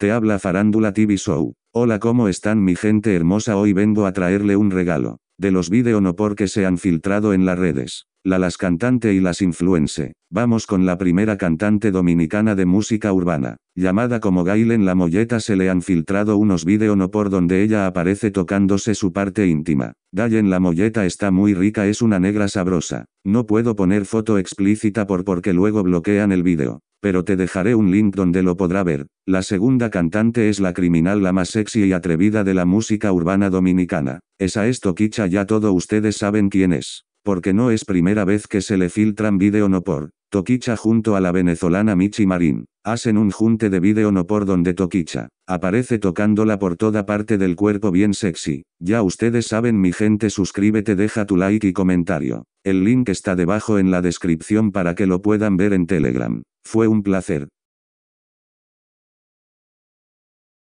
Te habla Farándula TV Show. Hola, ¿cómo están mi gente hermosa? Hoy vengo a traerle un regalo. De los vídeos no porque se han filtrado en las redes. La las cantante y las influence. Vamos con la primera cantante dominicana de música urbana. Llamada como Gailen La Molleta se le han filtrado unos vídeos no por donde ella aparece tocándose su parte íntima. en La Molleta está muy rica es una negra sabrosa. No puedo poner foto explícita por porque luego bloquean el video pero te dejaré un link donde lo podrá ver. La segunda cantante es la criminal la más sexy y atrevida de la música urbana dominicana. Esa esto kicha ya todo ustedes saben quién es, porque no es primera vez que se le filtran video no por Toquicha junto a la venezolana Michi Marín. Hacen un junte de vídeo no por donde Toquicha. Aparece tocándola por toda parte del cuerpo bien sexy. Ya ustedes saben mi gente suscríbete deja tu like y comentario. El link está debajo en la descripción para que lo puedan ver en Telegram. Fue un placer.